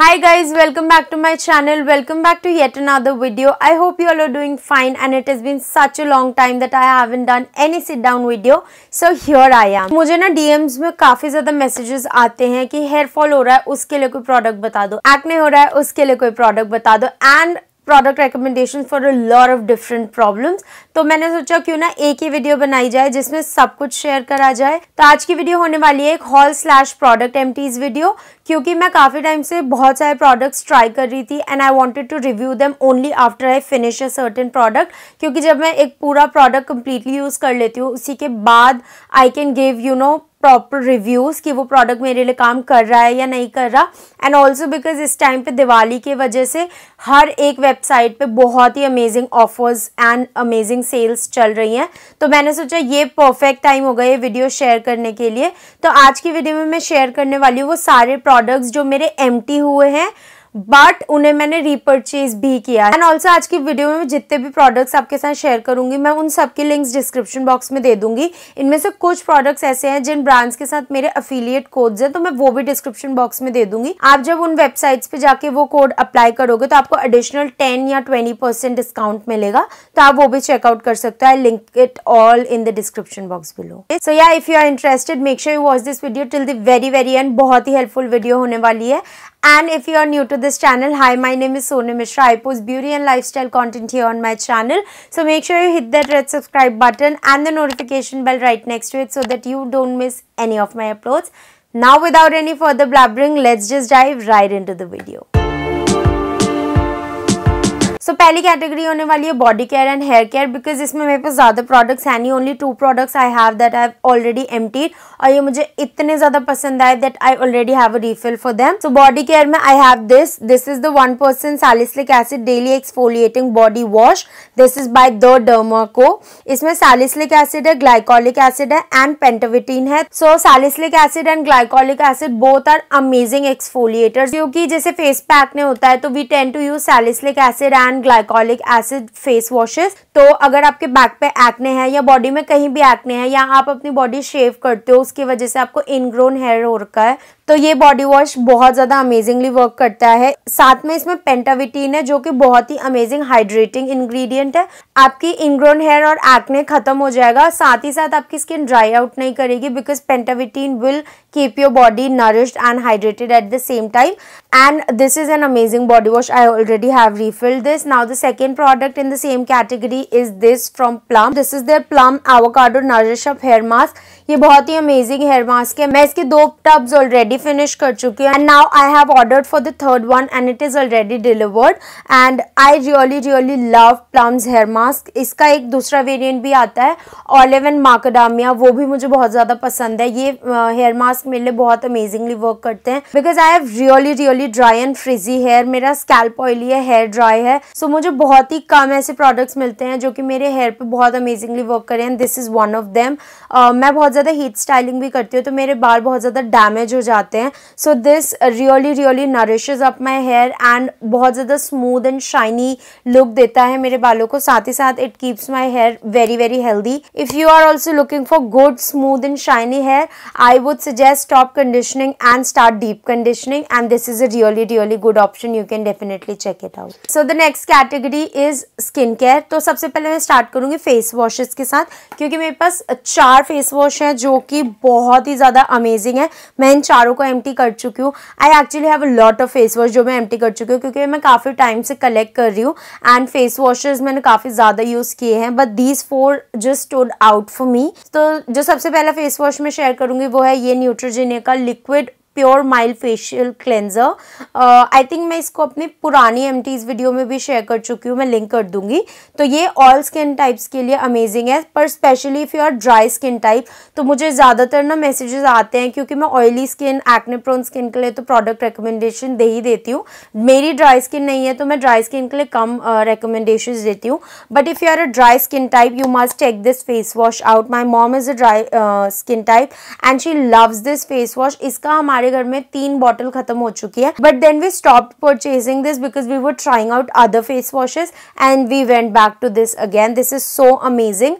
hi guys welcome back to my channel welcome back to yet another video i hope you all are doing fine and it has been such a long time that i haven't done any sit down video so here i am मुझे ना DMs में काफी ज्यादा messages आते हैं कि hair fall हो रहा है उसके लिए कोई product बता दो acne हो रहा है उसके लिए कोई product बता दो and product recommendation for a lot of different problems तो मैंने सोचा क्यों ना एक ही वीडियो बनाई जाए जिसमें सब कुछ शेयर करा जाए तो आज की वीडियो होने वाली है एक हॉल स्लैश प्रोडक्ट एम वीडियो क्योंकि मैं काफ़ी टाइम से बहुत सारे प्रोडक्ट्स ट्राई कर रही थी and I wanted to review them only after I finish a certain product क्योंकि जब मैं एक पूरा प्रोडक्ट कम्प्लीटली यूज़ कर लेती हूँ उसी के बाद I can give you know proper reviews कि वो प्रोडक्ट मेरे लिए काम कर रहा है या नहीं कर रहा एंड ऑल्सो बिकॉज इस टाइम पे दिवाली की वजह से हर एक वेबसाइट पे बहुत ही amazing offers and amazing sales चल रही हैं तो मैंने सोचा ये परफेक्ट टाइम होगा ये वीडियो शेयर करने के लिए तो आज की वीडियो में मैं शेयर करने वाली हूँ वो सारे प्रोडक्ट्स जो मेरे एम हुए हैं बट उन्हें मैंने रिपर्चेज भी किया एंड ऑल्सो आज की वीडियो में जितने भी प्रोडक्ट्स आपके साथ शेयर करूंगी मैं उन सबके लिंक्स डिस्क्रिप्शन बॉक्स में दे दूंगी इनमें से कुछ प्रोडक्ट्स ऐसे हैं जिन ब्रांड्स के साथ मेरे अफिलियट कोड्स हैं तो मैं वो भी डिस्क्रिप्शन बॉक्स में दे दूंगी आप जब उन वेबसाइट्स पे जाके वो कोड अप्लाई करोगे तो आपको एडिशनल टेन या ट्वेंटी परसेंट डिस्काउंट मिलेगा तो आप वो भी चेकआउट कर सकते हो I link it all in the description box below so yeah if you are interested make sure you watch this video till the very very end बहुत ही हेल्पफुल वीडियो होने वाली है And if you are new to this channel, hi, my name is Sonu Mishra. I post beauty and lifestyle content here on my channel. So make sure you hit that red subscribe button and the notification bell right next to it so that you don't miss any of my uploads. Now without any further blabbering, let's just dive right into the video. So so, पहली category होने वाली है body care and hair care because इसमें मेरे पास ज़्यादा products हैं नहीं only two products I have that I already am और ये मुझे इतने ज़्यादा पसंद आए that I already have a refill for them so body care में I have this this is the one percent salicylic acid daily exfoliating body wash this is by the Dermaco इसमें salicylic acid है glycolic acid है and Pentavitin है so salicylic acid and glycolic acid both are amazing exfoliators क्योंकि जैसे face pack में होता है तो we tend to use salicylic acid and and glycolic acid face washes तो अगर आपके बैक पे एक्ने हैं या बॉडी में कहीं भी एक्ने हैं या आप अपनी बॉडी शेव करते हो उसकी वजह से आपको इनग्रोन हेयर हो रखा है तो ये बॉडी वॉश बहुत ज्यादा अमेजिंगली वर्क करता है साथ में इसमें पेंटाविटीन है जो कि बहुत ही अमेजिंग हाइड्रेटिंग इंग्रेडिएंट है आपकी इनग्रोन हेयर और एक्ने खत्म हो जाएगा साथ ही साथ आपकी स्किन ड्राई आउट नहीं करेगी because Pentavitin will keep your body nourish and hydrated at the same time and this is an amazing body wash I already have refilled this now the second product in the same category is this from Plum this is their Plum avocado nourish of hair mask ये बहुत ही amazing hair mask है मैं इसके दो tubs already finish कर चुकी हूँ and now I have order for the third one and it is already delivered and I really really love Plum's hair mask इसका एक दूसरा वेरियंट भी आता है ऑलिव एंड माकडामिया वो भी मुझे बहुत ज़्यादा पसंद है ये हेयर मास्क मेरे लिए बहुत अमेजिंगली वर्क करते हैं because I have really really dry and frizzy hair मेरा स्कैल्प ऑयली है हेयर ड्राई है सो so, मुझे बहुत ही कम ऐसे प्रोडक्ट्स मिलते हैं जो कि मेरे हेयर पर बहुत अमेजिंगली वर्क करें this is one of them मैं बहुत ज़्यादा हीट स्टाइलिंग भी करती हूँ तो मेरे बाल बहुत ज़्यादा डैमेज हो जाते आते हैं so this really really nourishes up my hair and बहुत ज़्यादा स्मूद एंड शाइनी लुक देता है मेरे बालों को साथ ही साथ it keeps my hair very very healthy if you are also looking for good smooth and shiny hair I would suggest top conditioning and start deep conditioning and this is a really really good option you can definitely check it out so the next category is skin care तो सबसे पहले मैं start करूंगी face washes के साथ क्योंकि मेरे पास चार फेस वॉश हैं जो कि बहुत ही ज़्यादा अमेजिंग है मैं इन चारों को एम्प्टी कर चुकी हूँ I actually have a lot of face wash जो मैं एम्प्टी कर चुकी हूँ क्योंकि मैं काफ़ी टाइम से कलेक्ट कर रही हूँ एंड फेस वॉशेज मैंने काफ़ी ज़्यादा यूज़ किए हैं but these four just stood out for me तो जो सबसे पहला फेस वॉश मैं शेयर करूँगी वो है ये न्यूट्रोजिनिया का liquid pure mild facial cleanser I think मैं इसको अपनी पुरानी एम वीडियो में भी शेयर कर चुकी हूँ मैं लिंक कर दूंगी तो ये ऑल स्किन टाइप्स के लिए अमेजिंग है पर specially if you are dry skin type तो मुझे ज़्यादातर ना मैसेजेस आते हैं क्योंकि मैं oily skin acne prone skin के लिए तो प्रोडक्ट रिकमेंडेशन दे ही देती हूँ मेरी ड्राई स्किन नहीं है तो मैं ड्राई स्किन के लिए कम रिकमेंडेशन uh, देती हूँ but if you are a dry skin type you must take this face wash out my mom is a dry skin type and she loves this face wash इसका हमारे हमारे घर में तीन बॉटल खत्म हो चुकी है but then we stop purchasing this because we were trying out other face washes and we went back to this again this is so amazing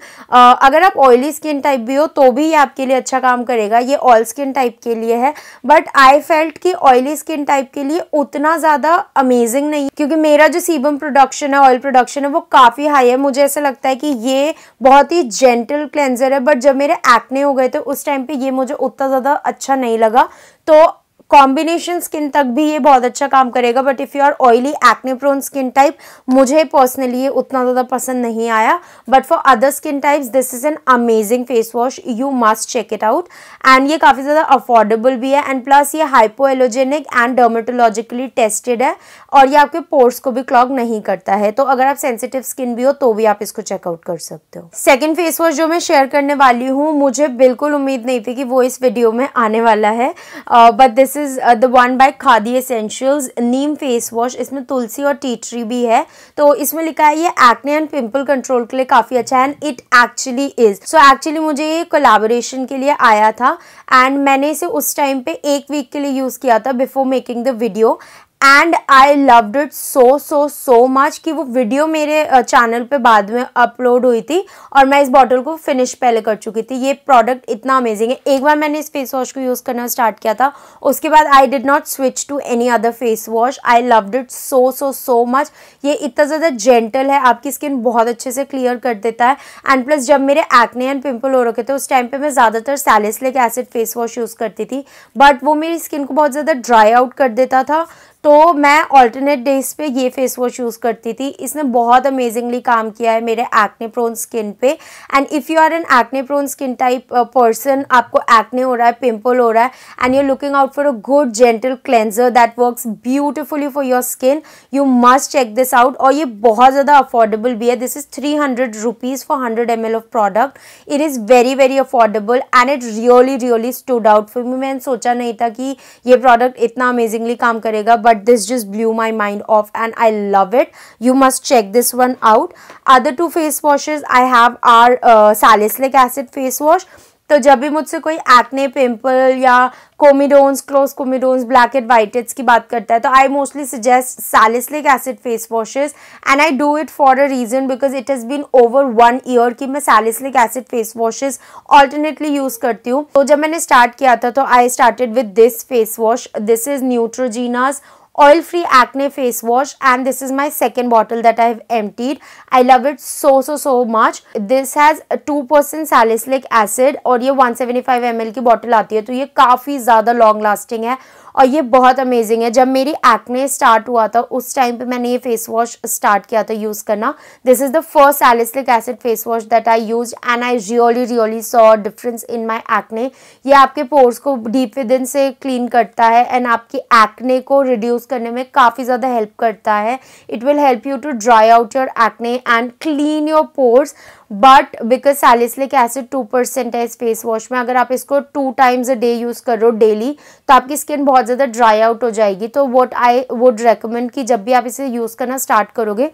अगर आप ऑयली स्किन टाइप भी हो तो भी ये आपके लिए अच्छा काम करेगा ये ऑयल स्किन टाइप के लिए है बट आई फेल्ट कि ऑयली स्किन टाइप के लिए उतना ज़्यादा अमेजिंग नहीं क्योंकि मेरा जो सीबम प्रोडक्शन है ऑयल प्रोडक्शन है वो काफ़ी हाई है मुझे ऐसा लगता है कि ये बहुत ही जेंटल क्लेंजर है बट जब मेरे एक्ने हो गए थे तो उस टाइम पे ये मुझे उतना ज़्यादा अच्छा नहीं लगा ¡Gracias! कॉम्बिनेशन स्किन तक भी ये बहुत अच्छा काम करेगा but if you are oily acne prone skin type मुझे पर्सनली ये उतना ज़्यादा पसंद नहीं आया but for other skin types this is an amazing face wash you must check it out and ये काफ़ी ज़्यादा अफोर्डेबल भी है एंड प्लस ये हाइपोएलोजेनिक एंड डर्मेटोलॉजिकली टेस्टेड है और ये आपके पोर्ट्स को भी क्लॉग नहीं करता है तो अगर आप सेंसिटिव स्किन भी हो तो भी आप इसको चेकआउट कर सकते हो सेकेंड फेस वॉश जो मैं शेयर करने वाली हूँ मुझे बिल्कुल उम्मीद नहीं थी कि वो इस वीडियो में आने वाला है but uh, this is the one by Khadi essentials neem face wash इसमें तुलसी और टी ट्री भी है तो इसमें लिखा है ये एक्ने एंड पिंपल कंट्रोल के लिए काफ़ी अच्छा है and it actually is so actually मुझे ये कोलाबोरेशन के लिए आया था एंड मैंने इसे उस टाइम पे एक वीक के लिए यूज़ किया था before making the video and I love it so so so much कि वो वीडियो मेरे चैनल पे बाद में अपलोड हुई थी और मैं इस बॉटल को फिनिश पहले कर चुकी थी ये प्रोडक्ट इतना अमेजिंग है एक बार मैंने इस फेस वॉश को यूज़ करना स्टार्ट किया था उसके बाद I did not switch to any other face wash I love it so so so much ये इतना ज़्यादा जेंटल है आपकी स्किन बहुत अच्छे से क्लियर कर देता है एंड प्लस जब मेरे एक्ने एंड पिम्पल हो रखे थे उस टाइम पर मैं ज़्यादातर salicylic acid face wash use करती थी बट वो मेरी स्किन को बहुत ज़्यादा ड्राई आउट कर देता था तो मैं ऑल्टरनेट डेज पे ये फेस वॉश यूज़ करती थी इसने बहुत अमेजिंगली काम किया है मेरे एक्ने प्रोन स्किन पे and if you are an acne prone skin type person आपको एक्ने हो रहा है पिम्पल हो रहा है and you looking out for a good gentle cleanser that works beautifully for your skin you must check this out और ये बहुत ज़्यादा अफोर्डेबल भी है this is three hundred rupees for hundred M L of product it is very very affordable and it really really stood out for me मैंने सोचा नहीं था कि ये प्रोडक्ट इतना अमेजिंगली काम करेगा but this just blew my mind off and I love it. You must check this one out. Other two face washes I have are uh, salicylic acid face wash. तो जब भी मुझसे कोई acne pimple या comedones closed comedones black and white heads की बात करता है तो I mostly suggest salicylic acid face washes and I do it for a reason because it has been over one year कि मैं salicylic acid face washes alternately use करती हूँ तो जब मैंने स्टार्ट किया था तो I started with this face wash this is Neutrogena's oil free acne face wash and this is my second bottle that I have emptied. I love it so so so much. This has 2% salicylic acid aur ye 175 ml ki bottle aati hai to ye kafi zyada long lasting hai और ये बहुत amazing है जब मेरी acne start हुआ था उस time पे मैंने ये फेस वॉश स्टार्ट किया था यूज़ करना this is the first salicylic acid face wash that I use and I really really saw difference in my acne ये आपके पोर्स को डीप विद इन से क्लीन करता है एंड आपकी एक्ने को रिड्यूस करने में काफ़ी ज़्यादा हेल्प करता है it will help you to dry out your acne and clean your pores but because salicylic acid two percent है इस फेस वॉश में अगर आप इसको two times a day use करो डेली तो आपकी स्किन बहुत ज़्यादा ड्राई आउट हो जाएगी तो वट आई वुड रेकमेंड कि जब भी आप इसे यूज़ करना स्टार्ट करोगे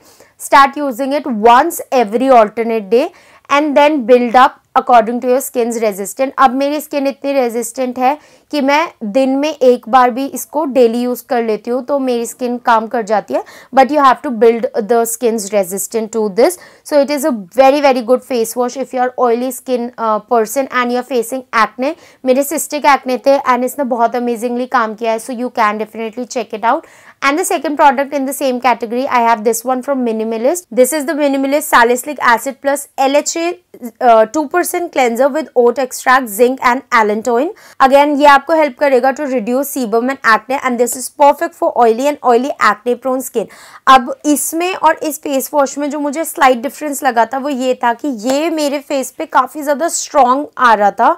start using it once every alternate day and then build up according to your skin resistant अब मेरी स्किन इतनी रेजिस्टेंट है कि मैं दिन में एक बार भी इसको डेली यूज़ कर लेती हूँ तो मेरी स्किन काम कर जाती है but you have to build the skin resistant to this so it is a very very good face wash if you are oily skin person and you are facing acne मेरे cystic acne थे and इसने बहुत amazingly काम किया है so you can definitely check it out And the second product in the same category, I have this one from Minimalist. This is the Minimalist Salicylic Acid Plus LHA 2% uh, cleanser with oat extract, zinc and allantoin. Again, ये आपको help करेगा to reduce sebum and acne and this is perfect for oily and oily acne prone skin. अब इसमें और इस face wash में जो मुझे slight difference लगा था वो ये था कि ये मेरे face पे काफ़ी ज़्यादा strong आ रहा था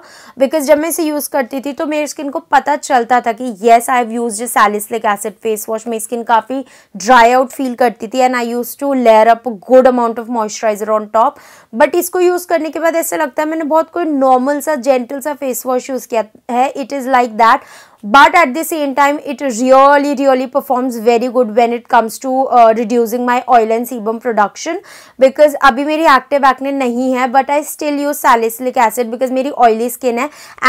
because जब मैं इसे use करती थी तो मेरे skin को पता चलता था कि yes I have used a salicylic acid face wash. मेरी अपनी स्किन काफी ड्राई आउट फील करती थी and I use to layer up good amount of moisturizer on top but इसको यूज करने के बाद ऐसा लगता है मैंने बहुत कोई नॉर्मल सा जेंटल सा फेस वॉश यूज किया है it is like that but at the same time it really really performs very good when it comes to reducing my oil and sebum production because अभी मेरी active acne नहीं है but I still use salicylic acid because मेरी oily skin है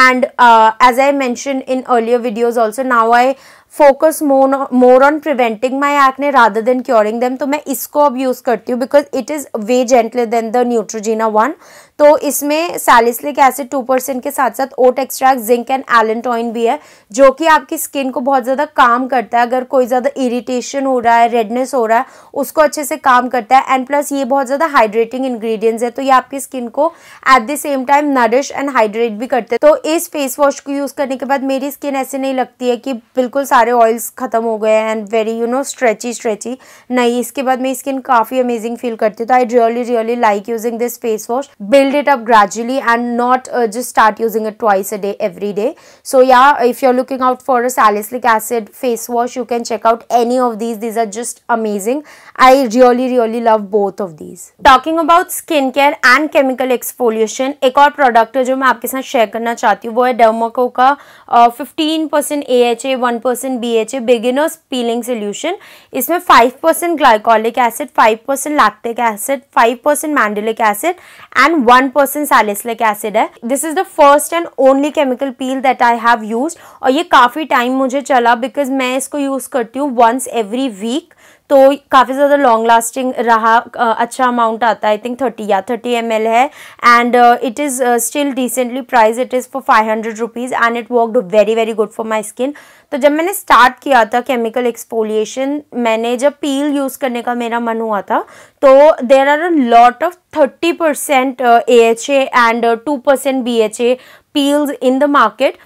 and as I mention in earlier videos also now I focus more on preventing my acne rather than curing them तो मैं इसको अब use करती हूँ because it is way gentler than the Neutrogena one तो इसमें salicylic acid two percent के साथ साथ oat extract zinc and allantoin भी है जो कि आपकी स्किन को बहुत ज़्यादा काम करता है अगर कोई ज़्यादा इरिटेशन हो रहा है रेडनेस हो रहा है उसको अच्छे से काम करता है एंड प्लस ये बहुत ज़्यादा हाइड्रेटिंग इन्ग्रीडियंट्स है तो ये आपकी स्किन को at the same time nourish and hydrate भी करते हैं तो इस फेस वॉश को यूज़ करने के बाद मेरी स्किन ऐसे नहीं लगती है कि बिल्कुल सारे ऑयल्स ख़त्म हो गए and very you know stretchy stretchy नहीं इसके बाद मेरी स्किन काफ़ी अमेजिंग फील करती हूँ तो I really really like using this face wash build it up gradually and not just start using it twice a day every day so yeah if you are looking out for a salicylic acid face wash you can check out any of these these are just amazing I really really love both of these talking about skin care and chemical exfoliation एक और product है जो मैं आपके साथ share करना चाहती हूँ वो है डेमोको का fifteen percent A H A one percent percent B H A beginners peeling solution इसमें five percent glycolic acid five percent lactic acid five percent mandelic acid and one percent salicylic acid है this is the first and only chemical peel that I have use और ये काफ़ी time मुझे चला because मैं इसको use करती हूँ वंस एवरी वीक तो काफ़ी ज़्यादा लॉन्ग लास्टिंग रहा अच्छा अमाउंट आता है आई थिंक थर्टी या थर्टी एम है and it is still decently price it is for five hundred rupees and it worked very very good for my skin तो जब मैंने स्टार्ट किया था केमिकल एक्सपोलिएशन मैंने जब पील यूज़ करने का मेरा मन हुआ था तो there are a lot of thirty percent A H A and two percent B H A peels in the market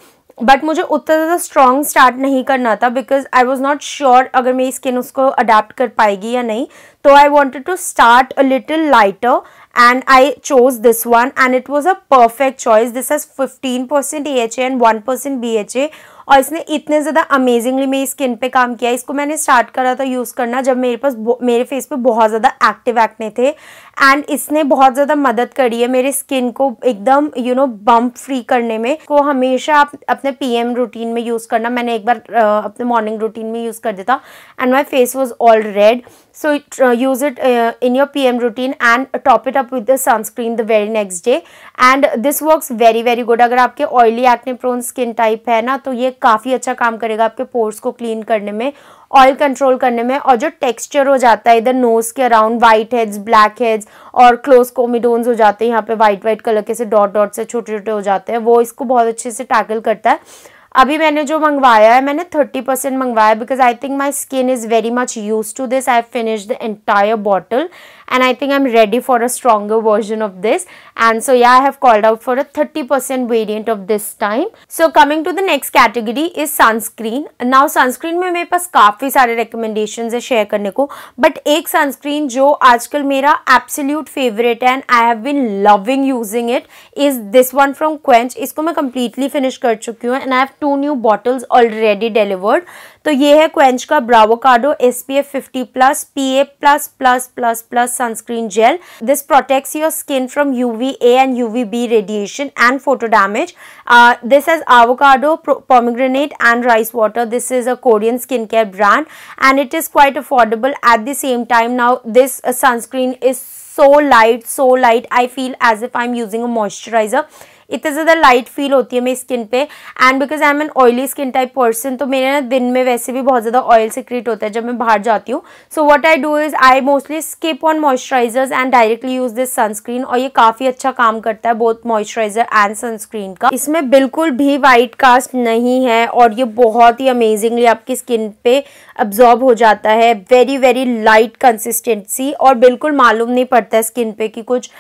but मुझे उतना ज़्यादा स्ट्रॉन्ग स्टार्ट नहीं करना था because I was not sure अगर मेरी स्किन उसको अडेप्ट कर पाएगी या नहीं तो I wanted to start a little lighter and I chose this one and it was a perfect choice. This has 15% AHA and 1% BHA और इसने इतने ज़्यादा अमेजिंगली मेरी स्किन पे काम किया इसको मैंने स्टार्ट करा था यूज़ करना जब मेरे पास मेरे फेस पे बहुत ज़्यादा एक्टिव एक्ने थे एंड इसने बहुत ज़्यादा मदद करी है मेरे स्किन को एकदम यू नो बम्प फ्री करने में को हमेशा आप अपने पी रूटीन में यूज़ करना मैंने एक बार अपने मॉर्निंग रूटीन में यूज़ कर दिया था and my face was all red So it, uh, use it uh, in your PM routine and top it up with the sunscreen the very next day. And this works very very good. अगर आपके oily acne prone skin type है ना तो ये काफ़ी अच्छा काम करेगा आपके pores को clean करने में ऑयल कंट्रोल करने में और जो टेक्सचर हो जाता है इधर नोज के around white heads black heads और क्लोज कोमिडोन्स हो जाते हैं यहाँ पे वाइट वाइट कलर के से डॉट डॉट से छोटे छोटे हो जाते हैं वो इसको बहुत अच्छे से टैकल करता है अभी मैंने जो मंगवाया है मैंने थर्टी परसेंट मंगवाया because I think my skin is very much use to this I finish the entire bottle and I think I'm ready for a stronger version of this and so yeah I have called out for a 30% variant of this time. So coming to the next category is sunscreen. Now sunscreen में मेरे पास kaafi sare recommendations है share करने but एक sunscreen jo aajkal मेरा absolute favorite and I have been loving using it is this one from Quench. Isko मैं completely finish kar chuki हूँ and I have two new bottles already delivered. तो ये है Quench का Bravocado S P F fifty plus P A plus plus plus plus sunscreen gel this protects your skin from U V A and U V B radiation and photo damage this has avocado pomegranate and rice water this is a Korean skin care brand and it is quite affordable at the same time now this sunscreen is so light so light I feel as if I am using a moisturizer इतने ज़्यादा light feel होती है मेरी skin पे and because I am an oily skin type person तो मेरे ना दिन में वैसे भी बहुत ज़्यादा ऑयल सिक्रिएट होता है जब मैं बाहर जाती हूँ so what I do is I mostly skip on moisturizers and directly use this sunscreen और ये काफ़ी अच्छा काम करता है बोथ मॉइस्चराइजर एंड सनस्क्रीन का इसमें बिल्कुल भी वाइट कास्ट नहीं है और ये बहुत ही अमेजिंगली आपकी स्किन पे अब्जॉर्ब हो जाता है वेरी वेरी लाइट कंसिस्टेंसी और बिल्कुल मालूम नहीं पड़ता है स्किन पे कि कुछ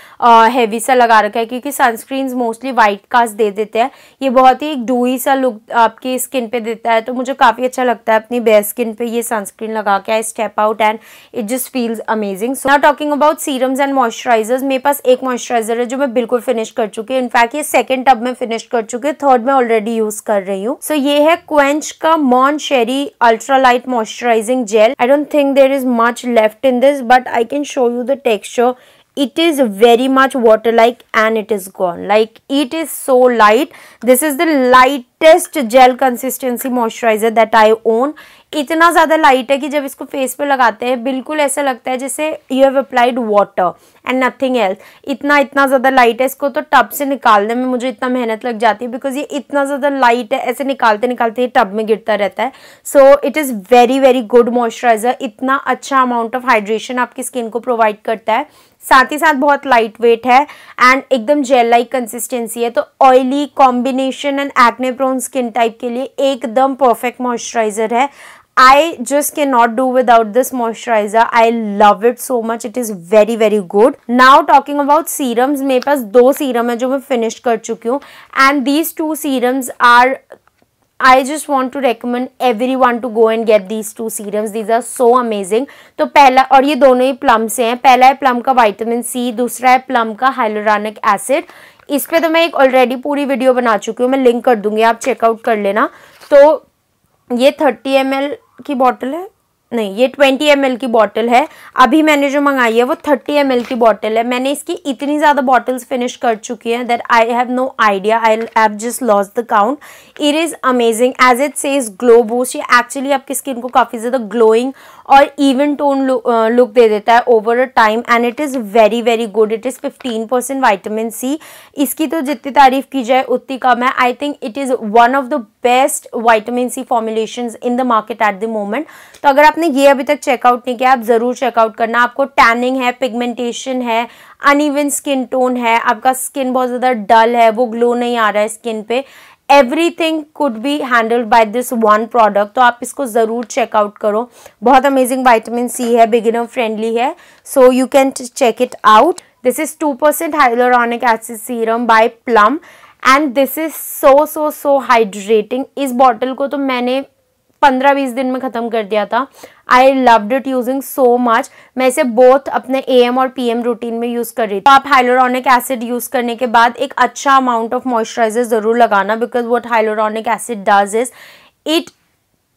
हैवी सा लगा रखा है क्योंकि सनस्क्रीन मोस्टली भी वाइट कास्ट दे देते हैं ये बहुत ही एक डूई सा लुक आपकी स्किन पे देता है तो मुझे काफ़ी अच्छा लगता है अपनी बेस्ट स्किन पे ये सनस्क्रीन लगा के I step out and it just feels amazing so now talking about serums and moisturisers मेरे पास एक मॉइस्चराइजर है जो मैं बिल्कुल फिनिश कर चुकी हूँ इनफैक्ट ये सेकेंड टब में फिनिश कर चुकी हूँ थर्ड में ऑलरेडी यूज कर रही हूँ सो so, ये है क्वेंच का Mon Cheri ultra light moisturising gel I don't think there is much left in this but I can show you the texture it is very much water like and it is gone like it is so light this is the lightest gel consistency moisturizer that I own इतना ज़्यादा light है कि जब इसको face पे लगाते हैं बिल्कुल ऐसा लगता है जैसे you have applied water and nothing else इतना इतना ज़्यादा लाइट है इसको तो टब से निकालने में मुझे इतना मेहनत लग जाती है बिकॉज ये इतना ज़्यादा लाइट है ऐसे निकालते निकालते ये टब में गिरता रहता है so it is very very good moisturiser इतना अच्छा अमाउंट ऑफ हाइड्रेशन आपकी स्किन को प्रोवाइड करता है साथ ही साथ बहुत लाइट वेट है एंड एकदम जेल लाइक कंसिस्टेंसी है तो oily combination and acne acne prone skin type के लिए एकदम परफेक्ट मॉइस्चराइजर है I just can not do without this moisturiser I love it so much it is very very good now talking about serums मेरे पास दो serum है जो मैं फिनिश कर चुकी हूँ and these two serums are I just want to recommend everyone to go and get these two These are are so amazing तो पहला और ये दोनों ही प्लम से हैं पहला है प्लम का वाइटामिन सी दूसरा है प्लम का हाइलोरानिक एसिड इस पर तो मैं एक ऑलरेडी पूरी वीडियो बना चुकी हूँ मैं लिंक कर दूंगी आप चेकआउट कर लेना तो ये थर्टी एम की बॉटल है नहीं ये ट्वेंटी एम की बॉटल है अभी मैंने जो मंगाई है वो थर्टी एम की बॉटल है मैंने इसकी इतनी ज़्यादा बॉटल्स फिनिश कर चुकी हैं that I have no idea I have just lost the count it is amazing as it says glow boost ये एक्चुअली आपकी स्किन को काफ़ी ज़्यादा ग्लोइंग और इवन टोन लुक दे देता है over a time and it is very very good it is fifteen percent vitamin C इसकी तो जितनी तारीफ की जाए उतनी कम है I think it is one of the best vitamin C formulation in the market at the moment तो अगर आपने ये अभी तक चेकआउट नहीं किया आप ज़रूर चेकआउट करना आपको टैनिंग है पिगमेंटेशन है अनइवन स्किन टोन है आपका स्किन बहुत ज़्यादा डल है वो ग्लो नहीं आ रहा है स्किन पे everything could be handled by this one product तो आप इसको ज़रूर चेकआउट करो बहुत अमेजिंग वाइटामिन सी है बिगिनर फ्रेंडली है so you can check it out this is two percent hyaluronic acid serum by Plum and this is so so so hydrating इस bottle को तो मैंने पंद्रह बीस दिन में ख़त्म कर दिया था I loved it using so much मैं इसे बोथ अपने ए एम और पी एम रूटीन में यूज़ कर रही थी तो आप हाइलोरॉनिक एसिड यूज़ करने के बाद एक अच्छा अमाउंट ऑफ मॉइस्चराइजर ज़रूर लगाना because what hyaluronic acid does is it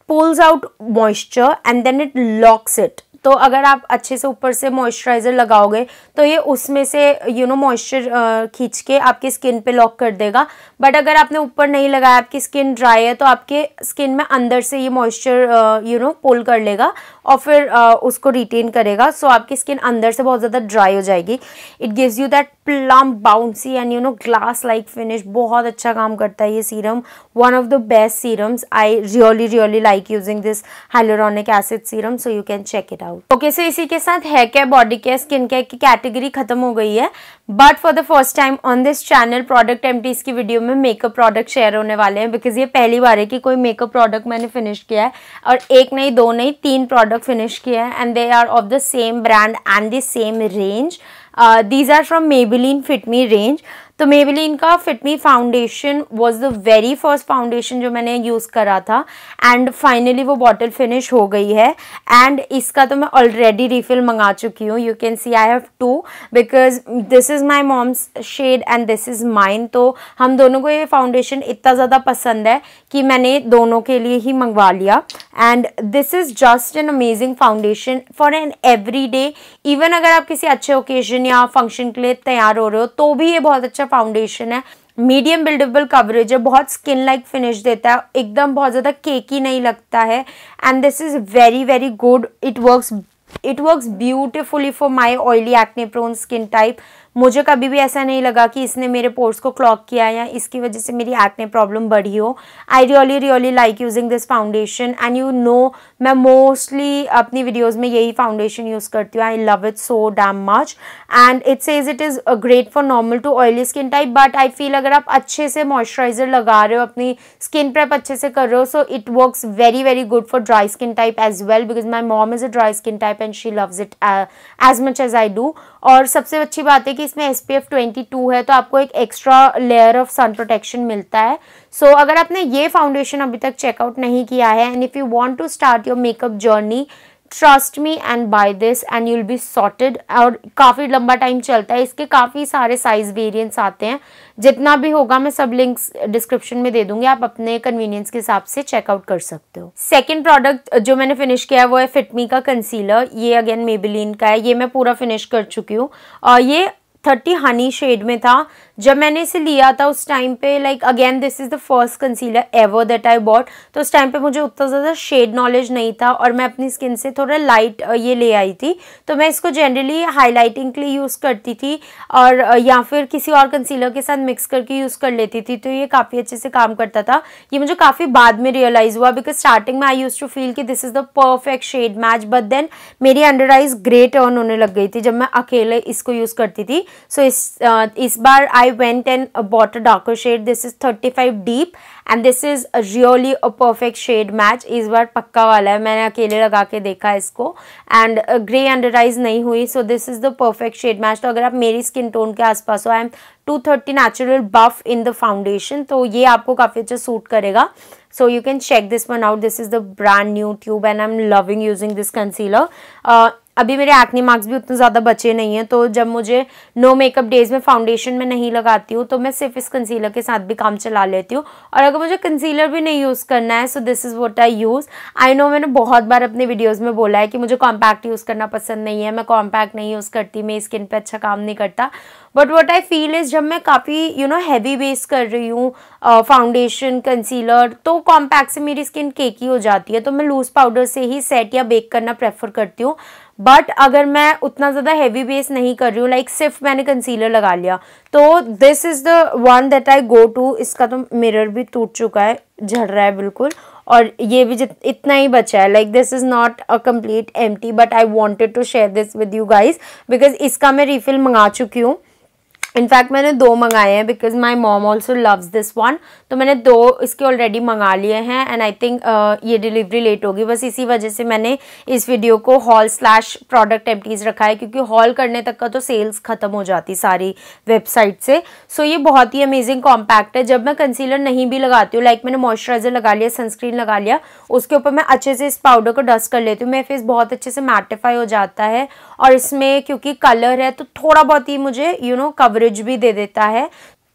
pulls out moisture and then it locks it तो अगर आप अच्छे से ऊपर से मॉइस्चराइज़र लगाओगे तो ये उसमें से यू नो मॉइस्चर खींच के आपकी स्किन पे लॉक कर देगा बट अगर आपने ऊपर नहीं लगाया आपकी स्किन ड्राई है तो आपके स्किन में अंदर से ये मॉइस्चर यू नो पुल कर लेगा और फिर uh, उसको रिटेन करेगा सो so आपकी स्किन अंदर से बहुत ज़्यादा ड्राई हो जाएगी it gives you that plump bouncy and you know glass like finish बहुत अच्छा काम करता है ये serum one of the best serums I really really like using this hyaluronic acid serum so you can check it out out okay so इसी के साथ hair care body care skin care की कैटेगरी खत्म हो गई है but for the first time on this channel product M की video में मेकअप प्रोडक्ट शेयर होने वाले हैं बिकॉज ये पहली बार है कि कोई मेकअप प्रोडक्ट मैंने फिनिश किया है और एक नहीं दो नहीं तीन प्रोडक्ट फिनिश किया है and they are of the same brand and the same range these are from Maybelline Fit Me range तो मेबेलिन का Fit Me foundation was the very first foundation जो मैंने यूज़ करा था एंड फाइनली वो बॉटल फिनिश हो गई है एंड इसका तो मैं ऑलरेडी रिफिल मंगा चुकी हूँ you can see I have to because this is my mom's shade and this is mine तो हम दोनों को ये फाउंडेशन इतना ज़्यादा पसंद है कि मैंने दोनों के लिए ही मंगवा लिया and this is just an amazing foundation for an everyday even अगर आप किसी अच्छे ओकेजन या फंक्शन के लिए तैयार हो रहे हो तो भी ये बहुत अच्छा फाउंडेशन है मीडियम बिल्डेबल कवरेज है बहुत स्किन लाइक फिनिश देता है एकदम बहुत ज़्यादा केकी नहीं लगता है and this is very very good it works it works beautifully for my oily acne prone skin type मुझे कभी भी ऐसा नहीं लगा कि इसने मेरे पोर्स को क्लॉक किया या इसकी वजह से मेरी एक्ने प्रॉब्लम बढ़ी हो I really really like using this foundation and you know मैं मोस्टली अपनी वीडियोज़ में यही फाउंडेशन यूज़ करती हूँ I love it so damn much and it is it is great for normal to oily skin type but I feel अगर आप अच्छे से मॉइस्चराइजर लगा रहे हो अपनी स्किन प्रेप अच्छे से कर रहे हो so it works very very good for dry skin type as well because my mom is a dry skin type and she loves it as much as I do और सबसे अच्छी बात है कि इसमें एस पी है तो आपको एक extra layer of sun protection मिलता है सो so, अगर आपने ये फाउंडेशन अभी तक चेकआउट नहीं किया है and if you want to start your makeup journey trust me and buy this and you'll be sorted और काफ़ी लंबा टाइम चलता है इसके काफ़ी सारे साइज़ वेरियंट्स आते हैं जितना भी होगा मैं सब लिंक्स डिस्क्रिप्शन में दे दूंगी आप अपने कन्वीनियंस के हिसाब से चेकआउट कर सकते हो सेकेंड प्रोडक्ट जो मैंने फिनिश किया है वो है फिटमी का कंसीलर ये अगेन मेबिलीन का है ये मैं पूरा फिनिश कर चुकी हूँ और ये थर्टी हनी शेड में था जब मैंने इसे लिया था उस टाइम पे like again this is the first concealer ever that I bought तो उस टाइम पे मुझे उतना ज़्यादा शेड नॉलेज नहीं था और मैं अपनी स्किन से थोड़ा लाइट ये ले आई थी तो मैं इसको जनरली हाईलाइटिंग के लिए यूज़ करती थी और या फिर किसी और कंसीलर के साथ मिक्स करके यूज़ कर लेती थी तो ये काफ़ी अच्छे से काम करता था ये मुझे काफ़ी बाद में रियलाइज़ हुआ बिकॉज स्टार्टिंग में आई यूज़ टू फील कि this is the perfect shade match but then मेरी अंडर आइज ग्रे टर्न होने लग गई थी जब मैं अकेले इसको यूज़ करती थी सो so, इस इस बार आई I went and bought a darker shade. This is 35 deep and this is really a perfect shade match. इस बार पक्का वाला है मैंने अकेले लगा के देखा इसको and grey under eyes नहीं हुई so this is the perfect shade match. तो अगर आप मेरी skin tone के आसपास हो I am 230 natural buff in the foundation तो ये आपको काफ़ी अच्छा सूट करेगा so you can check this one out this is the brand new tube and i'm loving using this concealer uh, अभी मेरे एक्नी मार्क्स भी उतने ज़्यादा बचे नहीं हैं तो जब मुझे नो मेकअप डेज में फाउंडेशन में नहीं लगाती हूँ तो मैं सिर्फ इस कंसीलर के साथ भी काम चला लेती हूँ और अगर मुझे कंसीलर भी नहीं यूज़ करना है so this is what I use I know मैंने बहुत बार अपने वीडियोज़ में बोला है कि मुझे कॉम्पैक्ट यूज़ करना पसंद नहीं है मैं कॉम्पैक्ट नहीं यूज़ करती मेरी स्किन पर अच्छा काम नहीं करता but what I feel is जब मैं काफ़ी यू नो हैवी बेस कर रही हूँ फाउंडेशन कंसीलर तो कॉम्पैक्ट से मेरी स्किन केकी हो जाती है तो मैं लूज़ पाउडर से ही सेट या बेक करना प्रेफर करती हूँ बट अगर मैं उतना ज़्यादा हैवी बेस नहीं कर रही हूँ लाइक सिर्फ मैंने कंसीलर लगा लिया तो this is the one that I go to इसका तो मिरर भी टूट चुका है झड़ रहा है बिल्कुल और ये भी जित इतना ही बचा है like this is not a complete empty but I wanted to share this with you guys because इसका मैं रिफिल मंगा चुकी हूँ इनफैक्ट मैंने दो मंगाए हैं because my mom also loves this one तो मैंने दो इसके ऑलरेडी मंगा लिए हैं एंड आई थिंक ये डिलीवरी लेट होगी बस इसी वजह से मैंने इस वीडियो को हॉल स्लैश प्रोडक्ट एम्प्टीज रखा है क्योंकि हॉल करने तक का तो सेल्स ख़त्म हो जाती सारी वेबसाइट से सो so, ये बहुत ही अमेजिंग कॉम्पैक्ट है जब मैं कंसीलर नहीं भी लगाती हूँ लाइक मैंने मॉइस्चराइजर लगा लिया सनस्क्रीन लगा लिया उसके ऊपर मैं अच्छे से इस पाउडर को डस्ट कर लेती हूँ मेरे फेस बहुत अच्छे से मैटिफाई हो जाता है और इसमें क्योंकि कलर है तो थोड़ा बहुत ही मुझे यू नो कवरेज कवरेज भी दे देता है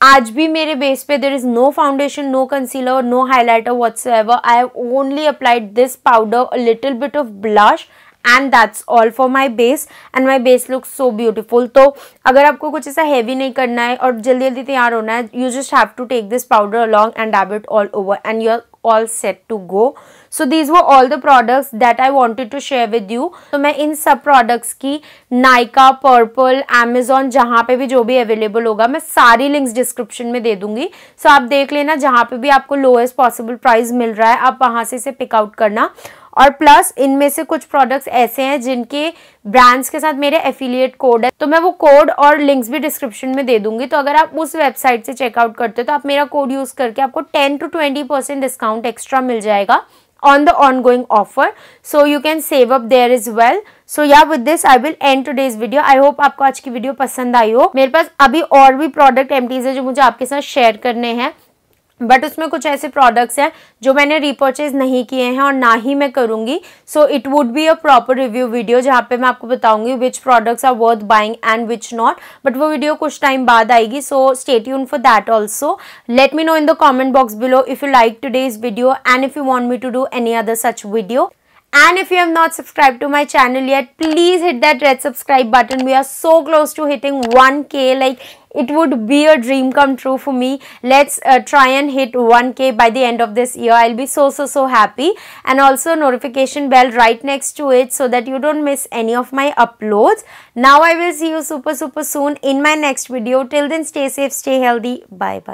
आज भी मेरे बेस पे there is no foundation no concealer और no highlighter whatsoever I have only applied this powder a little bit of blush and that's all for my base and my base look so beautiful तो अगर आपको कुछ ऐसा heavy नहीं करना है और जल्दी जल्दी तैयार होना है you just have to take this powder along and dab it all over and your all set to go so these वो all the products that I wanted to share with you तो मैं इन सब products की Nykaa purple Amazon जहाँ पे भी जो भी अवेलेबल होगा मैं सारी लिंक्स डिस्क्रिप्शन में दे दूंगी सो so आप देख लेना जहाँ पे भी आपको लोएस्ट पॉसिबल प्राइस मिल रहा है आप वहाँ से इसे पिकआउट करना और प्लस इनमें से कुछ प्रोडक्ट्स ऐसे हैं जिनके ब्रांड्स के साथ मेरे एफिलिएट कोड है तो मैं वो कोड और लिंक्स भी डिस्क्रिप्शन में दे दूंगी तो अगर आप उस वेबसाइट से चेकआउट करते हो तो आप मेरा कोड यूज़ करके आपको ten to twenty percent discount extra मिल जाएगा on the ongoing offer so you can save up there is well so yeah with this I will end today's video I hope आपको आज की video पसंद आई हो मेरे पास अभी और भी प्रोडक्ट एम है जो मुझे आपके साथ शेयर करने हैं बट उसमें कुछ ऐसे प्रोडक्ट्स हैं जो मैंने रिपर्चेज नहीं किए हैं और ना ही मैं करूँगी so it would be a proper review video जहाँ पे मैं आपको बताऊँगी which products are worth buying and which not but वो वीडियो कुछ टाइम बाद आएगी सो स्टेट यून for that also let me know in the comment box below if you like today's video and if you want me to do any other such video and if you have not subscribed to my channel yet please hit that red subscribe button we are so close to hitting 1k like it would be a dream come true for me let's uh, try and hit 1k by the end of this year i'll be so so so happy and also notification bell right next to it so that you don't miss any of my uploads now i will see you super super soon in my next video till then stay safe stay healthy bye bye